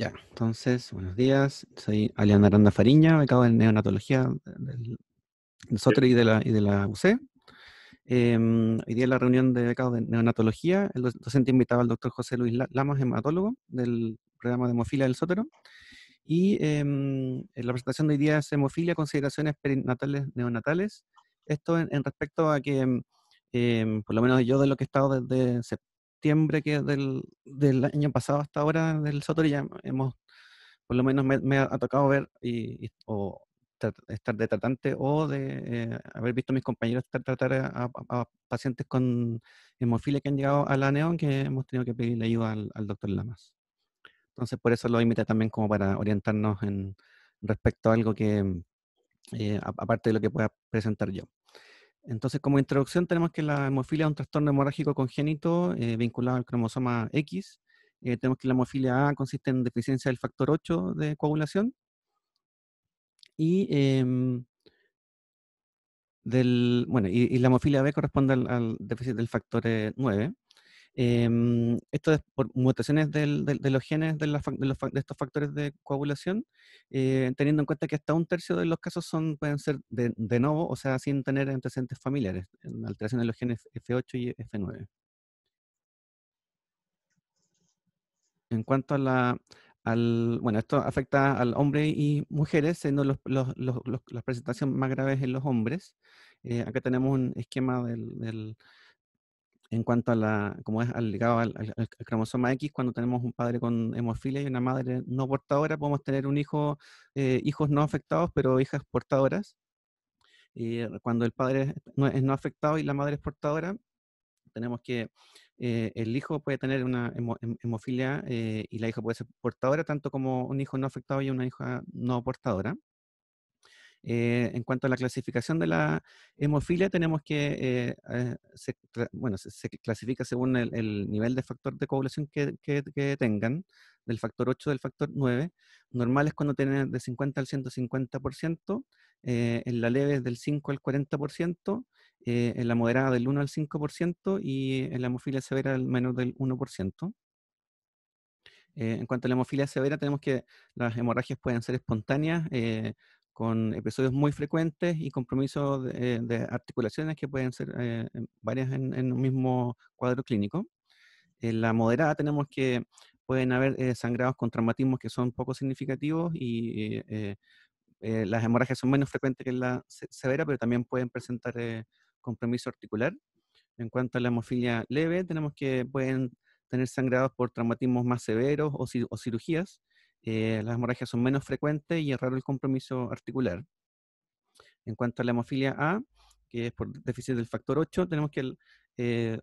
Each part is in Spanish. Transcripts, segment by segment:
Ya, entonces, buenos días. Soy Aliana Aranda Fariña, becado en neonatología del, Sotero y de la, y de la UC. Em, hoy día en la reunión de becados de neonatología, el docente invitaba al doctor José Luis Lamos, hematólogo del programa de hemofilia del Sótero. Y em, la presentación de hoy día es hemofilia, consideraciones perinatales, neonatales. Esto en, respecto a que, em, por lo menos yo de lo que he estado desde septiembre que del, año pasado hasta ahora del SOTORI ya hemos, por lo menos me, ha tocado ver o estar de tratante o de eh, haber visto a mis compañeros tratar a, pacientes con hemofilia que han llegado a la neón que hemos tenido que pedirle ayuda al, doctor Lamas. Entonces por eso lo invité también como para orientarnos en respecto a algo que, eh, aparte de lo que pueda presentar yo. Entonces, como introducción, tenemos que la hemofilia es un trastorno hemorrágico congénito eh, vinculado al cromosoma X. Eh, tenemos que la hemofilia A consiste en deficiencia del factor 8 de coagulación. Y, em, del, bueno, y, la hemofilia B corresponde al, déficit del factor 9. Eh, Em, esto es por mutaciones de los genes de, estos factores de coagulación, eh, teniendo en cuenta que hasta un tercio de los casos pueden ser de, nuevo, o sea, sin tener antecedentes familiares, en alteración de los genes F8 y F9. En cuanto a la, bueno, esto afecta al hombre y mujeres, siendo los, los, las presentaciones más graves en los hombres. Eh, acá tenemos un esquema del en cuanto a la, como es al, al, cromosoma X, cuando tenemos un padre con hemofilia y una madre no portadora, podemos tener un hijo, eh, hijos no afectados, pero hijas portadoras. Y eh, cuando el padre es no afectado y la madre es portadora, tenemos que eh, el hijo puede tener una hemofilia y la hija puede ser portadora, tanto como un hijo no afectado y una hija no portadora. Eh, en cuanto a la clasificación de la hemofilia, tenemos que, eh, eh, bueno, se, clasifica según el, nivel de factor de coagulación que, tengan, del factor 8, del factor 9. Normal es cuando tienen de 50 al 150%, en la leve es del 5 al 40%, en la moderada del 1 al 5% y en la hemofilia severa al menos del 1%. en cuanto a la hemofilia severa, tenemos que las hemorragias pueden ser espontáneas, con episodios muy frecuentes y compromisos eh, de, articulaciones que pueden ser eh, varias en, un mismo cuadro clínico. En la moderada tenemos que pueden haber eh, sangrados con traumatismos que son poco significativos y las hemorragias son menos frecuentes que en la severa, pero también pueden presentar compromiso articular. En cuanto a la hemofilia leve, tenemos que pueden tener sangrados por traumatismos más severos o cirugías eh, las hemorragias son menos frecuentes y es raro el compromiso articular. En cuanto a la hemofilia A, que es por déficit del factor 8, tenemos que el, eh,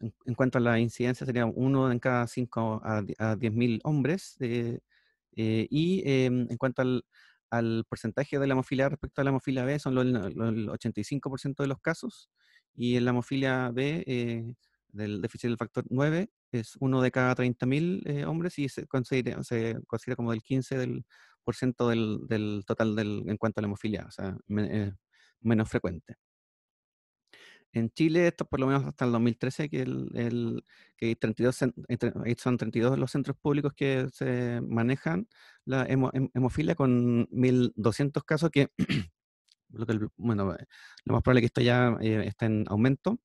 en cuanto a la incidencia sería uno en cada 5 a mil hombres. Eh, y em, en cuanto al, porcentaje de la hemofilia A respecto a la hemofilia B, son el 85% de los casos. Y en la hemofilia B del déficit del factor 9 es uno de cada 30.000 eh, hombres y se considera, se considera como del 15% del, por ciento del, del total del, en cuanto a la hemofilia, o sea, eh, menos frecuente. En Chile, esto por lo menos hasta el 2013, que, el, 32, son 32 los centros públicos que se manejan la hemofilia con 1.200 casos, que, lo que, bueno, lo más probable es que esto ya eh, está en aumento.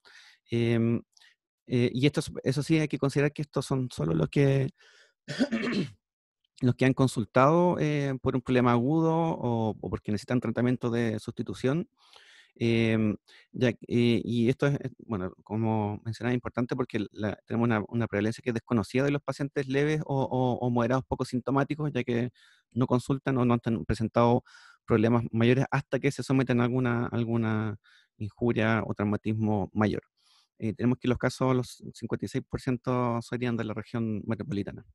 Em, eh, y esto, eso sí, hay que considerar que estos son solo los que, los que han consultado eh, por un problema agudo o, porque necesitan tratamiento de sustitución. Em, eh, y esto es, bueno, como mencionaba, importante porque tenemos una, prevalencia que es desconocida de los pacientes leves o, moderados poco sintomáticos, ya que no consultan o no han presentado problemas mayores hasta que se someten a alguna, alguna injuria o traumatismo mayor tenemos que los casos, los 56% serían de la región metropolitana.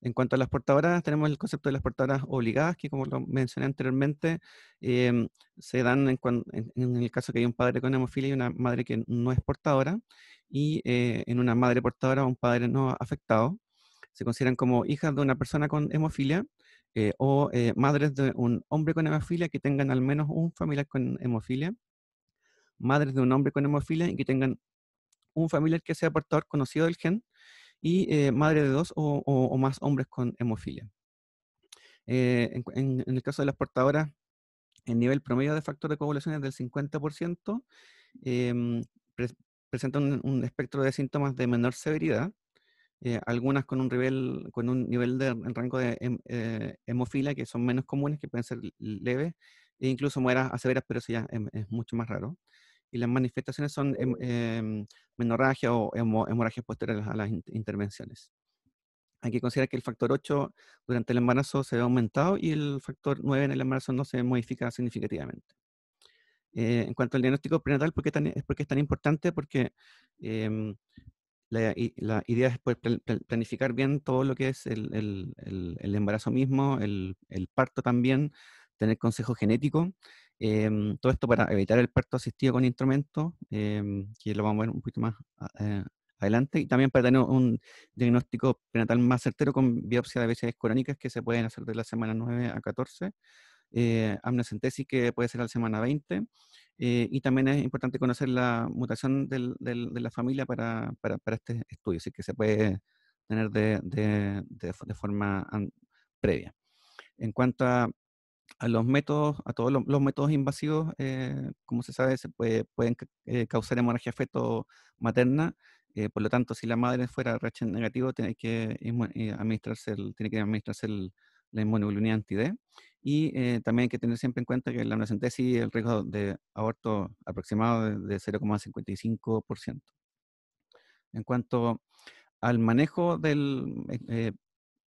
En cuanto a las portadoras, tenemos el concepto de las portadoras obligadas, que como lo mencioné anteriormente, em, se dan en, el caso que hay un padre con hemofilia y una madre que no es portadora, y eh, en una madre portadora o un padre no afectado, se consideran como hijas de una persona con hemofilia eh, o eh, madres de un hombre con hemofilia que tengan al menos un familiar con hemofilia madres de un hombre con hemofilia y que tengan un familiar que sea portador conocido del gen y eh, madre de dos o, más hombres con hemofilia. Eh, en, el caso de las portadoras, el nivel promedio de factor de coagulación es del 50%, eh, presentan un, espectro de síntomas de menor severidad, eh, algunas con un, nivel, con un nivel de rango de hemofilia que son menos comunes, que pueden ser leves e incluso mueras a severas, pero eso ya es mucho más raro y las manifestaciones son em, em, menorragia o hemorragias posteriores a las intervenciones. Hay que considerar que el factor 8 durante el embarazo se ve aumentado y el factor 9 en el embarazo no se modifica significativamente. Eh, en cuanto al diagnóstico prenatal, ¿por qué es porque es tan importante? Porque em, la, idea es planificar bien todo lo que es el, el, el embarazo mismo, el, parto también, tener consejo genético Em, todo esto para evitar el parto asistido con instrumentos, em, que lo vamos a ver un poquito más eh, adelante, y también para tener un diagnóstico prenatal más certero con biopsia de veces crónicas que se pueden hacer de la semana 9 a 14, eh, amniocentesis que puede ser a la semana 20, eh, y también es importante conocer la mutación de la familia para, para, este estudio, así que se puede tener de, de, de forma previa. En cuanto a a los métodos, a todos los, métodos invasivos, eh, como se sabe, se pueden eh, causar hemorragia feto materna. Eh, por lo tanto, si la madre fuera RH negativo, tiene que administrarse, tiene que administrarse la inmunoglobulina anti-D. Y también hay que tener siempre en cuenta que en la amniocentesis el riesgo de aborto aproximado de, de 0,55%. En cuanto al manejo del,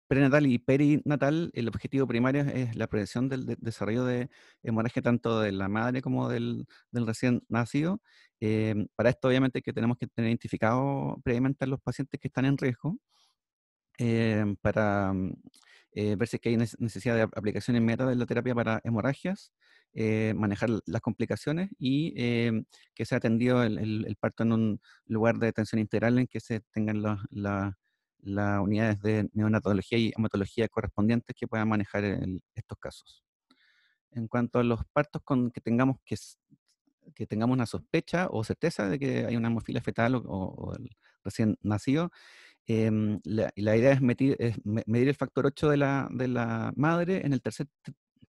prenatal y perinatal, el objetivo primario es la prevención del desarrollo de hemorragia tanto de la madre como del, recién nacido. Em, para esto, obviamente, que tenemos que tener identificado previamente a los pacientes que están en riesgo em, para mm, eh, ver si es que hay necesidad de aplicación inmediata de la terapia para hemorragias, eh, manejar las complicaciones y em, que sea atendido el, parto en un lugar de atención integral en que se tengan las la, las unidades de neonatología y hematología correspondientes que puedan manejar estos casos. En cuanto a los partos con que tengamos que, que tengamos una sospecha o certeza de que hay una hemofilia fetal o, el recién nacido, em, la, idea es, medir el factor 8 de la, madre en el tercer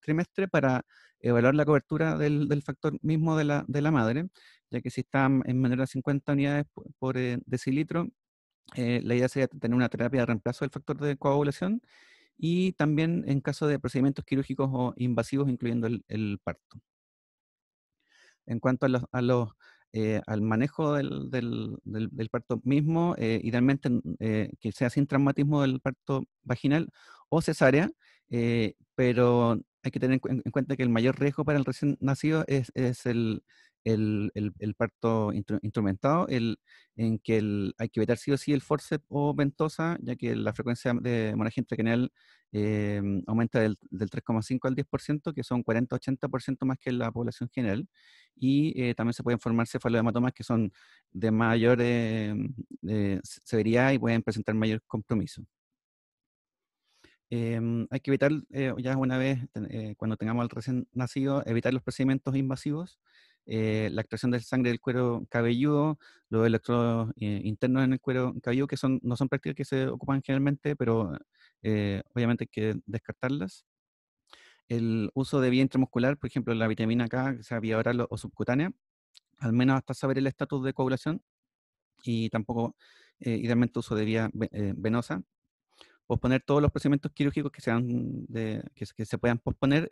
trimestre para evaluar la cobertura del, factor mismo de la, madre, ya que si está en menor de 50 unidades por, eh, decilitro, eh, la idea sería tener una terapia de reemplazo del factor de coagulación y también en caso de procedimientos quirúrgicos o invasivos, incluyendo el, parto. En cuanto a eh, al manejo del, parto mismo, eh, idealmente que sea sin traumatismo del parto vaginal o cesárea, pero hay que tener en cuenta que el mayor riesgo para el recién nacido es el, el, parto instrumentado, en que hay que evitar sí o sí el forceps o ventosa, ya que la frecuencia de hemorragia intraquenal em, aumenta del, 3,5 al 10%, que son 40-80% más que la población general. Y eh, también se pueden formar cefalohematomas que son de mayor em, eh, severidad y pueden presentar mayor compromiso. Em, hay que evitar, eh, ya una vez, cuando tengamos al recién nacido, evitar los procedimientos invasivos eh, la actuación de sangre del cuero cabelludo, los electrodos eh, internos en el cuero cabelludo, que son, no son prácticas que se ocupan generalmente, pero eh, obviamente hay que descartarlas. El uso de vía intramuscular, por ejemplo, la vitamina K, sea vía oral o subcutánea, al menos hasta saber el estatus de coagulación, y tampoco idealmente uso de vía venosa. Posponer todos los procedimientos quirúrgicos que, sean que, que se puedan posponer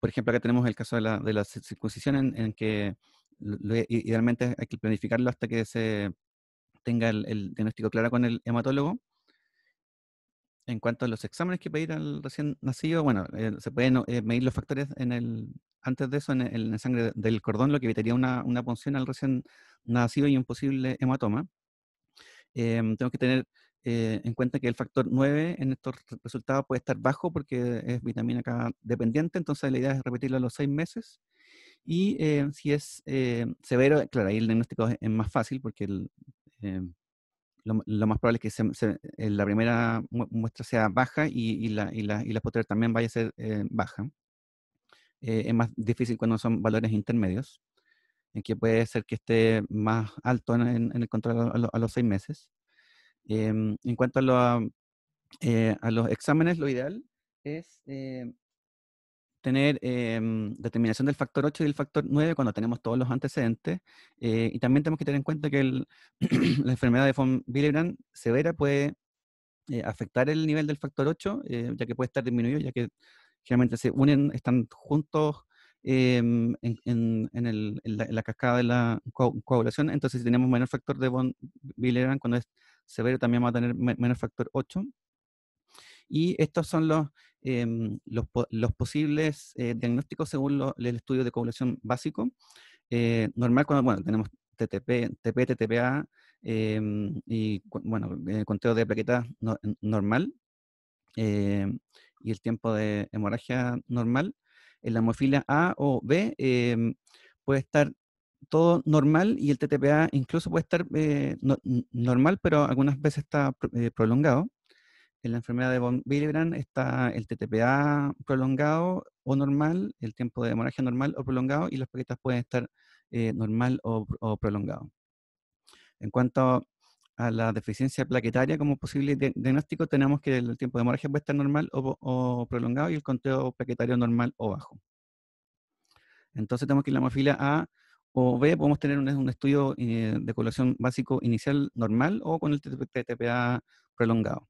por ejemplo, acá tenemos el caso de la, de circuncisión en, que idealmente hay que planificarlo hasta que se tenga el, diagnóstico claro con el hematólogo. En cuanto a los exámenes que pedir al recién nacido, bueno, eh, se pueden eh, medir los factores en el, antes de eso en, la sangre del cordón, lo que evitaría una, una punción al recién nacido y un posible hematoma. Eh, que tener eh, en cuenta que el factor 9 en estos resultados puede estar bajo porque es vitamina K dependiente, entonces la idea es repetirlo a los seis meses. Y eh, si es eh, severo, claro, ahí el diagnóstico es, más fácil porque lo, más probable es que la primera muestra sea baja y, la, y posterior también vaya a ser baja. es más difícil cuando son valores intermedios, en que puede ser que esté más alto en, el control a, a los seis meses. Em, en cuanto eh, a, los exámenes, lo ideal es eh, tener em, determinación del factor 8 y del factor 9 cuando tenemos todos los antecedentes. Eh, y también tenemos que tener en cuenta que la enfermedad de von Willebrand severa puede afectar el nivel del factor 8, ya que puede estar disminuido, ya que generalmente se unen, están juntos em, en, la, cascada de la coagulación. Entonces, si tenemos menor factor de von Willebrand cuando es severo también va a tener menos factor 8. Y estos son los, em, los, posibles eh, diagnósticos según el estudio de coagulación básico. Eh, normal, cuando bueno, tenemos TTP, TP, TTPA em, y bueno, eh, conteo de plaquetas normal em, y el tiempo de hemorragia normal. En la hemofilia A o B puede estar todo normal y el TTPA incluso puede estar eh, normal, pero algunas veces está eh, prolongado. En la enfermedad de von Willebrand está el TTPA prolongado o normal, el tiempo de hemorragia normal o prolongado y las plaquetas pueden estar eh, normal o, prolongado. En cuanto a la deficiencia plaquetaria como posible diagnóstico, tenemos que el tiempo de hemorragia puede estar normal o, prolongado y el conteo plaquetario normal o bajo. Entonces tenemos que la hemofilia A o B, podemos tener un, estudio eh, de colación básico inicial normal o con el TTPA prolongado.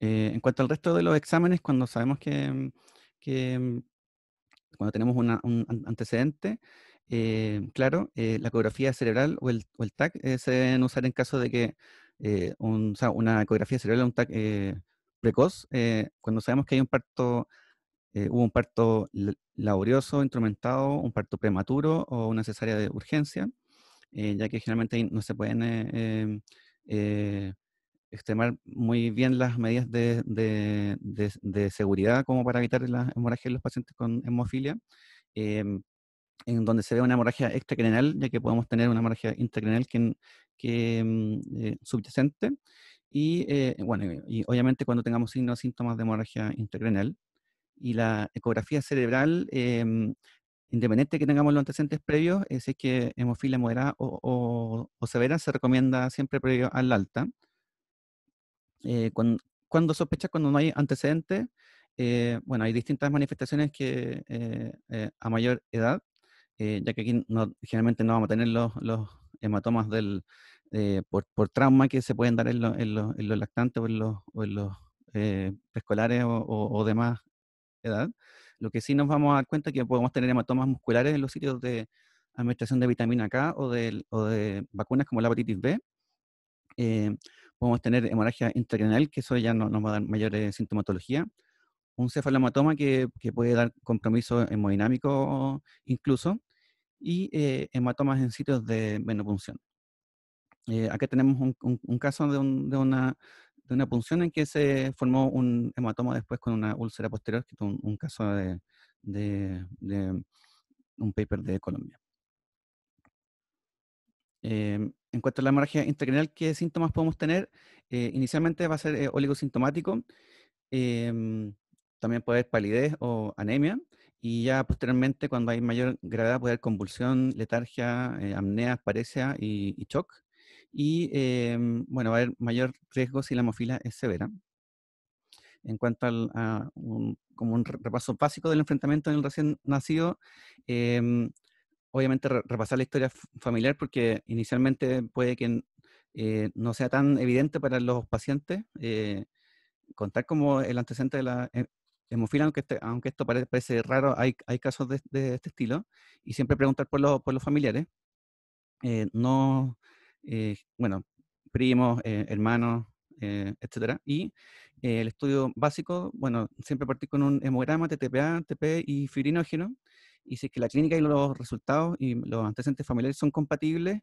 Eh, en cuanto al resto de los exámenes, cuando sabemos que, cuando tenemos un antecedente, eh, claro, la ecografía cerebral o el, o TAC se deben usar en caso de que una ecografía cerebral o un TAC precoz, cuando sabemos que hay un parto eh, hubo un parto laborioso, instrumentado, un parto prematuro o una cesárea de urgencia, eh, ya que generalmente no se pueden eh, em, extremar muy bien las medidas de, seguridad como para evitar la hemorragia en los pacientes con hemofilia, em, en donde se ve una hemorragia extracrenal, ya que podemos tener una hemorragia intracrenal que, mm, subyacente. Y bueno, y obviamente cuando tengamos signos, síntomas de hemorragia intracrenal. Y la ecografía cerebral, em, independiente de que tengamos los antecedentes previos, eh, si es que hemofilia moderada o, severa, se recomienda siempre previo al alta. Eh, cuando, sospecha sospechas, cuando no hay antecedentes, eh, bueno, hay distintas manifestaciones que a mayor edad, ya que aquí generalmente no vamos a tener los, hematomas del, por, trauma que se pueden dar en, los lactantes o en los, o preescolares o, demás edad. Lo que sí nos vamos a dar cuenta es que podemos tener hematomas musculares en los sitios de administración de vitamina K o de, vacunas como la hepatitis B. Eh, podemos tener hemorragia intracranial, que eso ya no, nos va a dar mayores sintomatología. Un cefalomatoma que, que puede dar compromiso hemodinámico incluso. Y eh, hematomas en sitios de venopunción. Eh, acá tenemos un, caso de, una de una punción en que se formó un hematoma después con una úlcera posterior, que es un, caso de, un paper de Colombia. Em, en cuanto a la hemorragia intracranial, ¿qué síntomas podemos tener? Eh, inicialmente va a ser eh, oligosintomático, em, también puede haber palidez o anemia, y ya posteriormente, cuando hay mayor gravedad, puede haber convulsión, letargia, eh, apnea parecia y shock. Y em, bueno, va a haber mayor riesgo si la hemofila es severa. En cuanto al, a un, como un repaso básico del enfrentamiento en el recién nacido, em, obviamente repasar la historia familiar porque inicialmente puede que eh, no sea tan evidente para los pacientes eh, contar como el antecedente de la hemofila, aunque, este, aunque esto parece, parece raro, hay, hay casos de, este estilo, y siempre preguntar por, los, por los familiares. Eh, no eh, bueno, primos, eh, hermanos, eh, etcétera. Y eh, el estudio básico, bueno, siempre partir con un hemograma, TTPA, TP y fibrinógeno. Y si es que la clínica y los resultados y los antecedentes familiares son compatibles,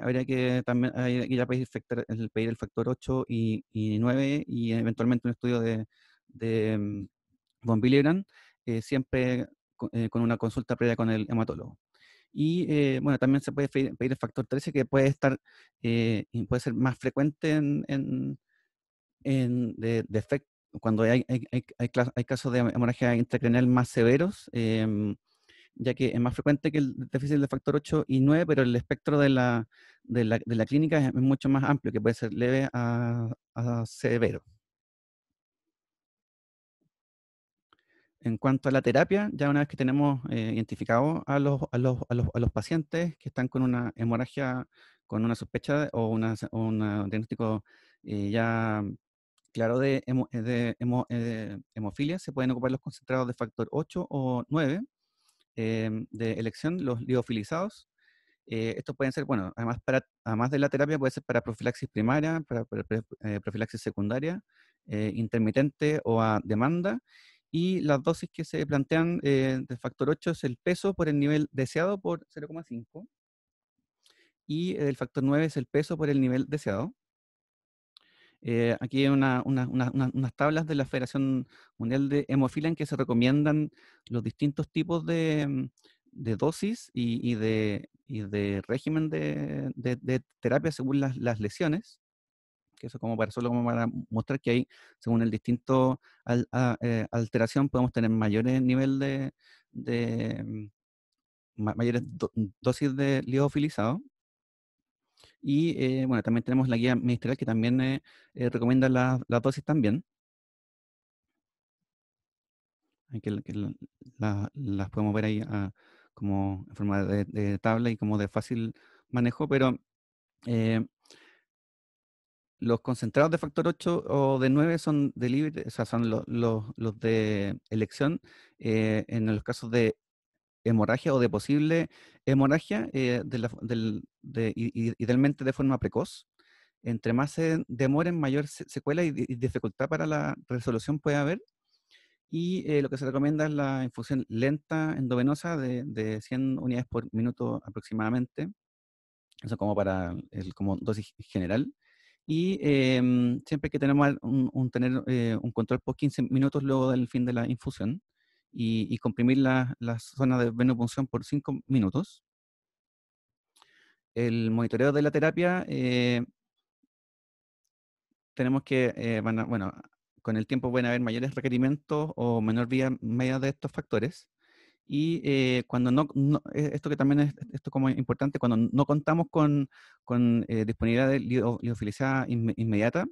habría que también hay pedir, el, factor 8 y, 9 y eventualmente un estudio de, de von Willebrand, siempre con, una consulta previa con el hematólogo. Y eh, bueno, también se puede pedir, el factor 13 que puede estar eh, puede ser más frecuente en, en, cuando hay, hay, casos de hemorragia intracranial más severos, em, ya que es más frecuente que el déficit de factor 8 y 9, pero el espectro de la, de la, de la clínica es mucho más amplio, que puede ser leve a severo. En cuanto a la terapia, ya una vez que tenemos identificado eh, identificados a los, pacientes que están con una hemorragia, con una sospecha o, un diagnóstico eh, ya claro eh, de, hemofilia, se pueden ocupar los concentrados de factor 8 o 9 em, de elección, los liofilizados. estos pueden ser, bueno, además, para, además de la terapia, puede ser para profilaxis primaria, para profilaxis secundaria, intermitente o a demanda y las dosis que se plantean eh, del factor 8 es el peso por el nivel deseado por 0,5 y el factor 9 es el peso por el nivel deseado. Eh, aquí hay unas tablas de la Federación Mundial de Hemofilia en que se recomiendan los distintos tipos de, mm, dosis y, de, de, régimen de, terapia según las lesiones que eso como para solo como para mostrar que ahí, según el distinto eh, alteración, podemos tener mayores niveles de, mm, mayores mm, dosis de liofilizado. Y eh, bueno, también tenemos la guía ministerial que también eh, recomienda las la dosis también. Que, las podemos ver ahí ah, como en forma de, tabla y como de fácil manejo, pero los concentrados de factor 8 o de 9 son de libre, o son los, los, de elección eh, en los casos de hemorragia o de posible hemorragia, eh, de idealmente de forma precoz. Entre más se demoren, mayor secuela y, dificultad para la resolución puede haber. Y eh, lo que se recomienda es la infusión lenta endovenosa de, 100 unidades por minuto aproximadamente. Eso como para el, como dosis general. Y em, siempre que tenemos un, tener, eh, un control por 15 minutos luego del fin de la infusión y, comprimir las la zonas de venopunción por 5 minutos. El monitoreo de la terapia, eh, tenemos que, eh, bueno, con el tiempo pueden haber mayores requerimientos o menor vía media de estos factores. Y eh, cuando no, e, esto que también es esto como importante, cuando no contamos con, eh, disponibilidad de liofilizada inmediata,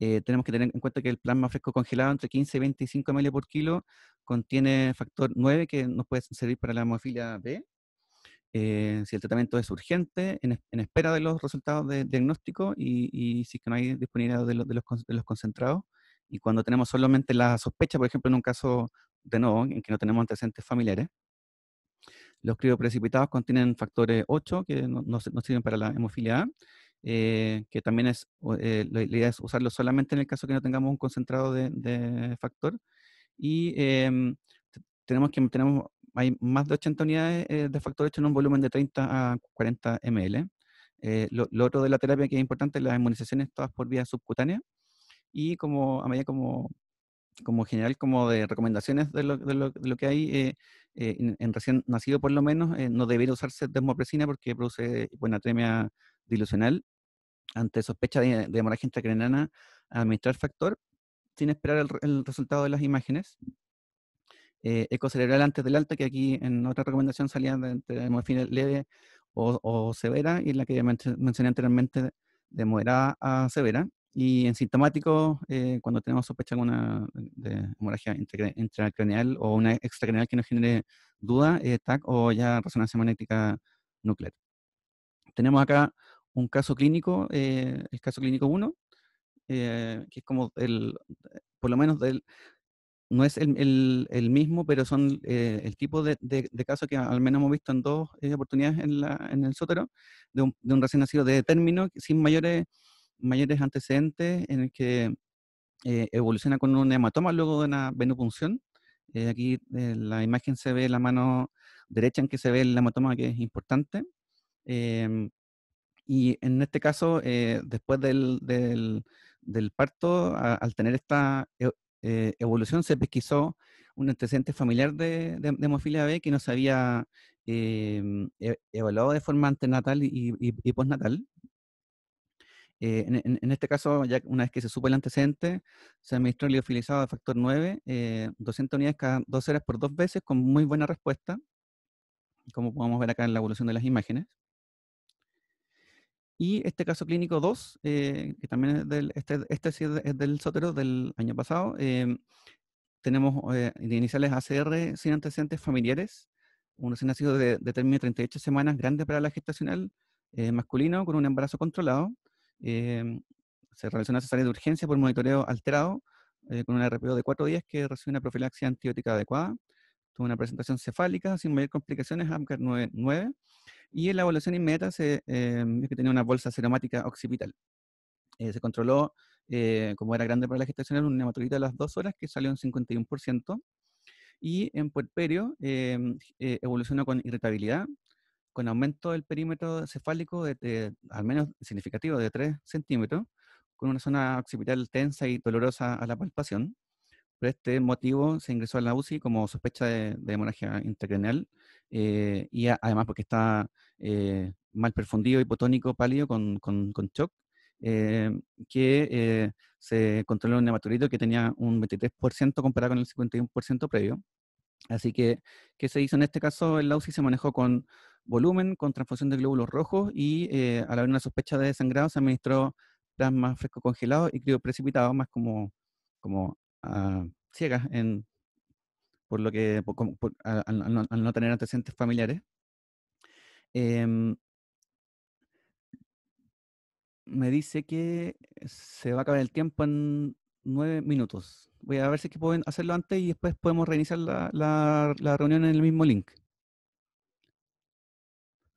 eh, tenemos que tener en cuenta que el plasma fresco congelado entre 15 y 25 ml por kilo contiene factor 9 que nos puede servir para la hemofilia B. si el tratamiento es urgente, en, espera de los resultados de, diagnóstico y, y, si no hay disponibilidad de, de, los, de, los, concentrados. Y cuando tenemos solamente la sospecha, por ejemplo, en un caso de nuevo, en que no tenemos antecedentes familiares. Los crioprecipitados contienen factores 8 que no, sirven para la hemofilia A, eh, que también es, eh, la idea es usarlo solamente en el caso que no tengamos un concentrado de, factor. Y em, tenemos que tenemos, hay más de 80 unidades eh, de factor 8 en un volumen de 30 a 40 ml. Lo, otro de la terapia que es importante es las inmunizaciones todas por vía subcutánea. Y como a medida como como general como de recomendaciones de lo, que hay eh, eh, en, recién nacido por lo menos, eh, no debería usarse desmopresina porque produce hiponatremia dilucional ante sospecha de, hemorragia intracraniana administrar factor sin esperar el, resultado de las imágenes. eco cerebral antes del alta, que aquí en otra recomendación salía de, leve o, severa, y en la que ya mencioné anteriormente de moderada a severa. Y en sintomático eh, cuando tenemos sospecha de una hemorragia intracraneal o una extracraneal que nos genere duda, eh, TAC o ya resonancia magnética nuclear. Tenemos acá un caso clínico, eh, el caso clínico 1, que es como el, por lo menos del, no es el, mismo, pero son el tipo de, de, que al menos hemos visto en dos oportunidades en, el sótero, de un, recién nacido de término sin mayores mayores antecedentes en el que eh, evoluciona con un hematoma luego de una venopunción. Eh, aquí en eh, la imagen se ve la mano derecha en que se ve el hematoma que es importante. Em, y en este caso, después del, del, parto, al tener esta e, evolución, se pesquisó un antecedente familiar de, hemofilia B que no se había em, e, evaluado de forma antenatal y, y postnatal. Eh, en, este caso, ya una vez que se supo el antecedente, se administró liofilizado de factor 9, 200 eh, unidades cada dos horas por dos veces, con muy buena respuesta, como podemos ver acá en la evolución de las imágenes. Y este caso clínico 2, eh, que también es del, este, este es del Sotero del año pasado, tenemos iniciales ACR sin antecedentes familiares, un recién nacido de, término de 38 semanas, grande para la gestacional, masculino, con un embarazo controlado, Em, se realizó una cesárea de urgencia por monitoreo alterado eh, con un RPO de cuatro días que recibió una profilaxia antibiótica adecuada. Tuvo una presentación cefálica sin mayor complicaciones, AMCAR 9, y en la evaluación inmediata se em, vio que tenía una bolsa seromática occipital. Eh, se controló, eh, como era grande para la gestación, un hematocrito a las dos horas que salió un 51%, y en puerperio em, evolucionó con irritabilidad, con aumento del perímetro cefálico de, al menos significativo de 3 centímetros, con una zona occipital tensa y dolorosa a la palpación. Por este motivo se ingresó a la UCI como sospecha de, hemorragia intracraneal eh, y además porque está eh, mal perfundido, hipotónico, pálido, con, shock, eh, que se controló un hematurito que tenía un 23% comparado con el 51% previo. Así que, ¿qué se hizo en este caso? En la UCI se manejó con volumen con transfusión de glóbulos rojos y eh, al haber una sospecha de sangrado se administró plasma fresco congelado y crioprecipitado, precipitado, más como, como ah, ciegas por lo que, al, no, tener antecedentes familiares. Em, me dice que se va a acabar el tiempo en nueve minutos. Voy a ver si es que pueden hacerlo antes y después podemos reiniciar la, la reunión en el mismo link.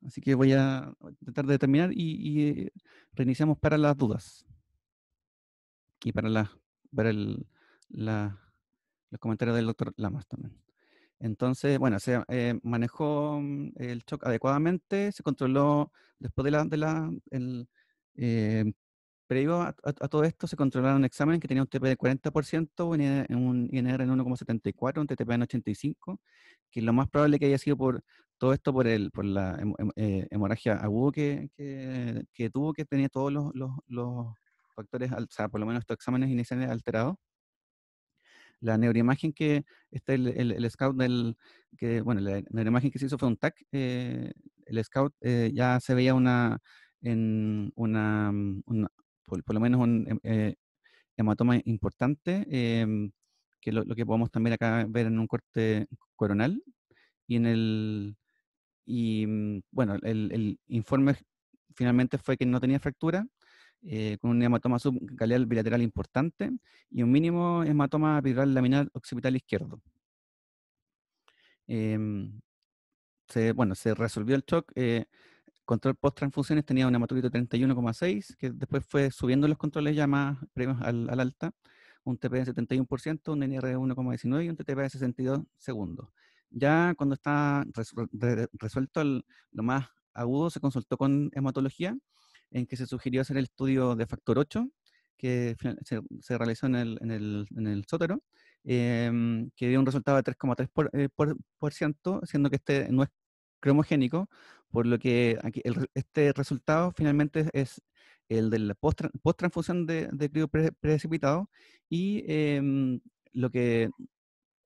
Así que voy a tratar de terminar y, reiniciamos para las dudas. Y para, la, para el, los comentarios del doctor Lamas también. Entonces, bueno, se eh, manejó mm, el shock adecuadamente, se controló después de la... De la el, eh, previo a, todo esto, se controlaron examen que tenía un TP de 40%, un INR en 1,74, un TTP en 85, que lo más probable que haya sido por todo esto por, el, por la eh, hemorragia aguda que, que, tuvo, que tenía todos los, los, factores, o sea, por lo menos estos exámenes iniciales alterados la neuroimagen que está el, el, scout del que bueno la neuroimagen que se hizo fue un TAC eh, el scout eh, ya se veía una en una, mm, por, lo menos un em, hematoma importante em, que lo, lo, que podemos también acá ver en un corte coronal y en el y mm, bueno, el, informe finalmente fue que no tenía fractura, eh, con un hematoma subcaleal bilateral importante y un mínimo hematoma viral laminal occipital izquierdo. Em, bueno, se resolvió el shock. Eh, control post-transfusiones tenía un de 31,6, que después fue subiendo los controles ya más premios al, alta, un TP de 71%, un NR de 1,19 y un TTP de 62 segundos. Ya cuando está resuelto lo más agudo, se consultó con hematología, en que se sugirió hacer el estudio de factor 8, que se, realizó en el, sótero, em, que dio un resultado de 3,3%, eh, siendo que este no es cromogénico, por lo que este resultado finalmente es el de la post-transfusión de, crío precipitado y em, lo que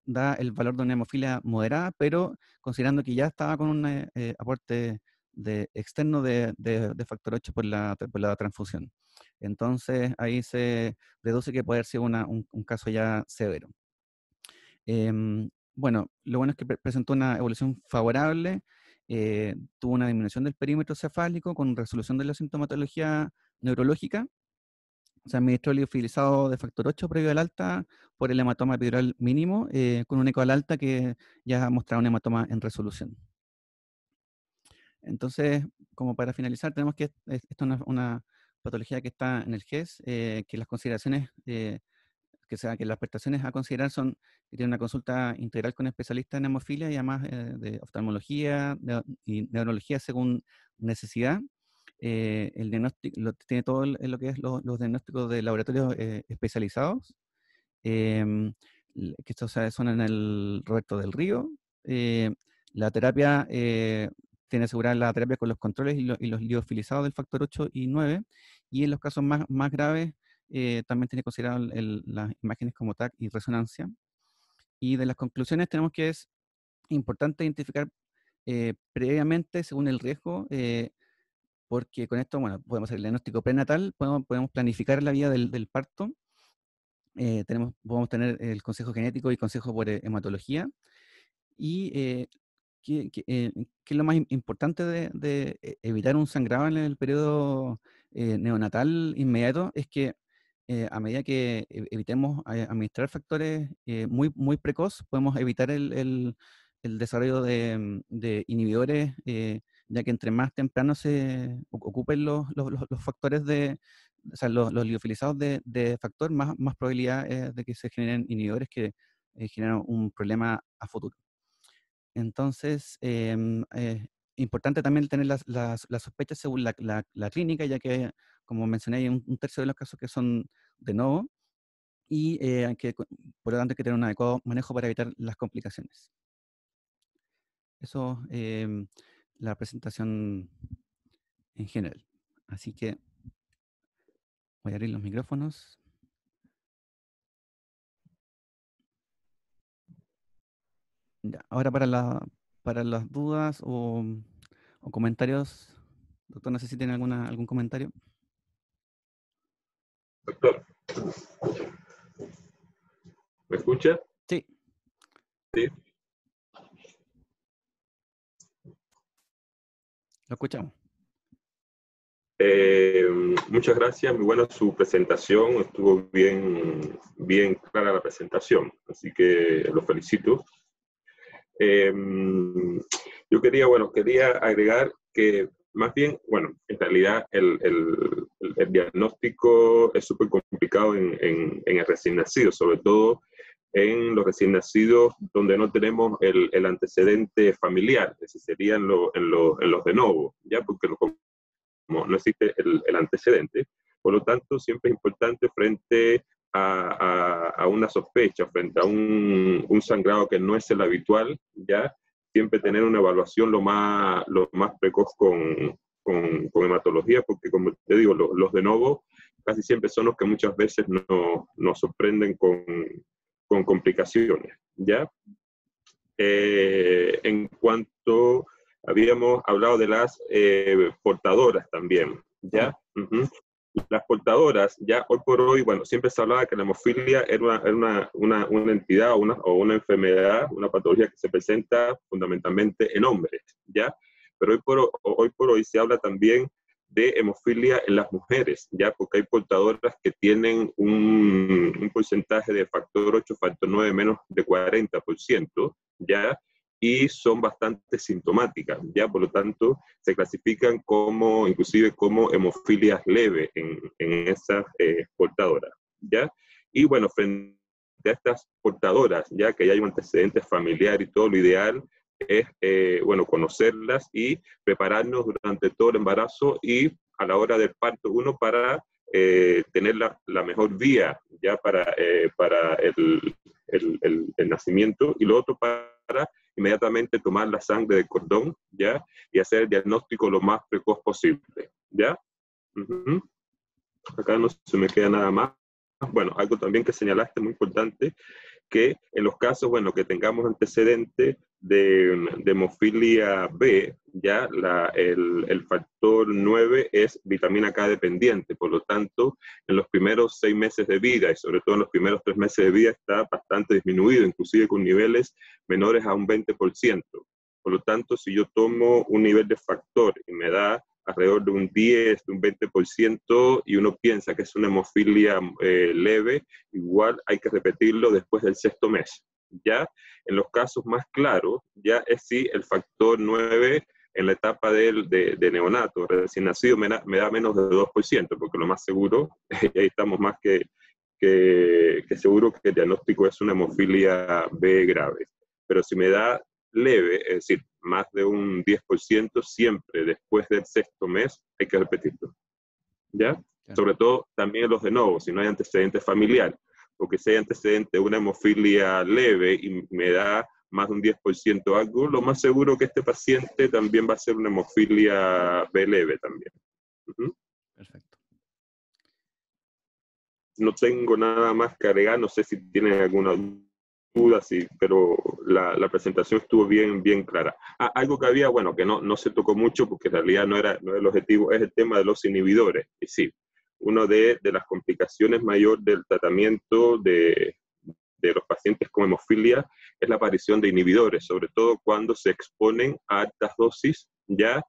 da el valor de una hemofilia moderada, pero considerando que ya estaba con un eh, eh, aporte de, externo de, factor 8 por la, la, transfusión. Entonces ahí se deduce que puede ser un, caso ya severo. Em, bueno, lo bueno es que presentó una evolución favorable, eh, tuvo una disminución del perímetro cefálico con resolución de la sintomatología neurológica se administró liofilizado de factor 8 previo al alta por el hematoma epidural mínimo, eh, con un eco al alta que ya ha mostrado un hematoma en resolución. Entonces, como para finalizar, tenemos que esta es una, patología que está en el GES, eh, que las consideraciones, eh, que, sea, que las prestaciones a considerar son que tiene una consulta integral con especialistas en hemofilia y además de oftalmología y neurología según necesidad eh, el diagnóstico, lo, tiene todo lo que es los diagnósticos de laboratorios eh, especializados, em, que estos son en el Roberto del Río. Eh, la terapia tiene asegurada la terapia con los controles y, los liofilizados del factor 8 y 9, y en los casos más, más graves también tiene considerado las imágenes como TAC y resonancia. Y de las conclusiones tenemos que es importante identificar previamente, según el riesgo, eh, porque con esto, bueno, podemos hacer el diagnóstico prenatal, podemos, podemos planificar la vida del, parto, eh, tenemos, podemos tener el consejo genético y consejo por e, hematología, y eh, ¿qué, eh, es lo más importante de, e, evitar un sangrado en el periodo eh, neonatal inmediato, es que a medida que e, evitemos administrar factores muy, muy precoz, podemos evitar el, desarrollo de, de inhibidores ya que entre más temprano se ocupen los, los, factores de, o sea, los, liofilizados de, de, factor, más, más probabilidad es eh, de que se generen inhibidores que eh, generan un problema a futuro. Entonces, es em, eh, importante también tener las, las, sospechas según la, la, clínica, ya que, como mencioné, hay un, tercio de los casos que son de nuevo, y que, por lo tanto hay que tener un adecuado manejo para evitar las complicaciones. Eso em, la presentación en general. Así que voy a abrir los micrófonos. ahora para, la, para las dudas o, comentarios, doctor, no sé si alguna, algún comentario. Doctor, ¿me escucha? Sí. Sí. escuchamos. Eh, muchas gracias, muy buena su presentación, estuvo bien, bien clara la presentación, así que lo felicito. Eh, yo quería, bueno, quería agregar que más bien, bueno, en realidad el, diagnóstico es súper complicado en, el recién nacido, sobre todo en los recién nacidos donde no tenemos el, el antecedente familiar, ese sería en, en, en, los de novo, ¿ya? porque no existe el, el, antecedente. Por lo tanto, siempre es importante frente a, a, una sospecha, frente a un, un, sangrado que no es el habitual, ¿ya? siempre tener una evaluación lo más, lo más precoz con, con, hematología, porque como te digo, los, los de novo casi siempre son los que muchas veces nos sorprenden con, con complicaciones, ¿ya? Eh, en cuanto habíamos hablado de las eh, portadoras también, ¿ya? Las portadoras, ya hoy por hoy, bueno, siempre se hablaba que la hemofilia era una, entidad o una enfermedad, una patología que se presenta fundamentalmente en hombres, ¿ya? Pero hoy por hoy se habla también de hemofilia en las mujeres, ya porque hay portadoras que tienen un, porcentaje de factor 8, factor 9 menos de 40%, ya, y son bastante sintomáticas, ya, por lo tanto, se clasifican como, inclusive como hemofilias leves en, en, esas eh, portadoras, ya. Y bueno, frente a estas portadoras, ya que ya hay un antecedente familiar y todo, lo ideal es, eh, bueno, conocerlas y prepararnos durante todo el embarazo y a la hora del parto uno para eh, tener la, la, mejor vía ya para, eh, para el, el, nacimiento y lo otro para inmediatamente tomar la sangre del cordón ya y hacer el diagnóstico lo más precoz posible ya acá no se me queda nada más bueno algo también que señalaste muy importante que en los casos bueno que tengamos antecedentes de, hemofilia B, ya el, factor 9 es vitamina K dependiente, por lo tanto, en los primeros seis meses de vida y sobre todo en los primeros tres meses de vida está bastante disminuido, inclusive con niveles menores a un 20%. Por lo tanto, si yo tomo un nivel de factor y me da alrededor de un 10, de un 20%, y uno piensa que es una hemofilia eh, leve, igual hay que repetirlo después del sexto mes ya en los casos más claros, ya es si el factor 9 en la etapa de, de, neonato, recién nacido, me da, menos de 2%, porque lo más seguro, ahí estamos más que, que, que seguro que el diagnóstico es una hemofilia B grave. Pero si me da leve, es decir, más de un 10%, siempre después del sexto mes hay que repetirlo. ¿Ya? Sobre todo también los de nuevo, si no hay antecedentes familiares porque sea antecedente de una hemofilia leve y me da más de un 10% algo, lo más seguro que este paciente también va a ser una hemofilia B leve también. Perfecto. No tengo nada más que agregar, no sé si tienen alguna duda, sí, pero la, presentación estuvo bien, bien clara. Ah, algo que había, bueno, que no, no se tocó mucho porque en realidad no era, no el objetivo, es el tema de los inhibidores. Y sí, una de, las complicaciones mayor del tratamiento de, los pacientes con hemofilia es la aparición de inhibidores, sobre todo cuando se exponen a altas dosis ya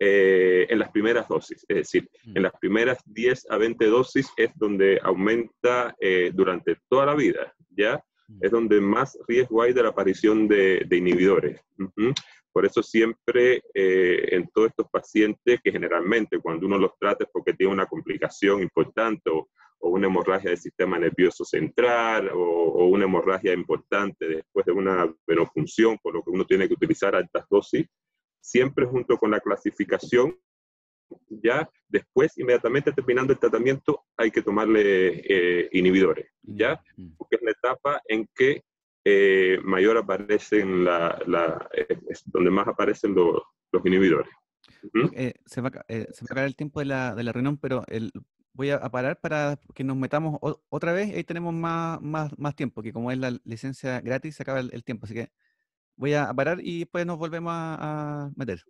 eh, en las primeras dosis. Es decir, mm. en las primeras 10 a 20 dosis es donde aumenta eh, durante toda la vida, ¿ya? Mm. Es donde más riesgo hay de la aparición de, inhibidores. Por eso siempre eh, en todos estos pacientes que generalmente cuando uno los trata es porque tiene una complicación importante o, una hemorragia del sistema nervioso central o, una hemorragia importante después de una venopunción, por lo que uno tiene que utilizar altas dosis, siempre junto con la clasificación, ya después, inmediatamente terminando el tratamiento, hay que tomarle eh, inhibidores, ¿ya? Mm, mm. Porque es la etapa en que eh, mayor aparecen la, la eh, donde más aparecen los, inhibidores. ¿Mm? Eh, se, va, a acabar el tiempo de la, de la reunión, pero voy a parar para que nos metamos otra vez. Ahí tenemos más, más, tiempo, que como es la licencia gratis, se acaba el, tiempo. Así que voy a parar y después nos volvemos a, meter.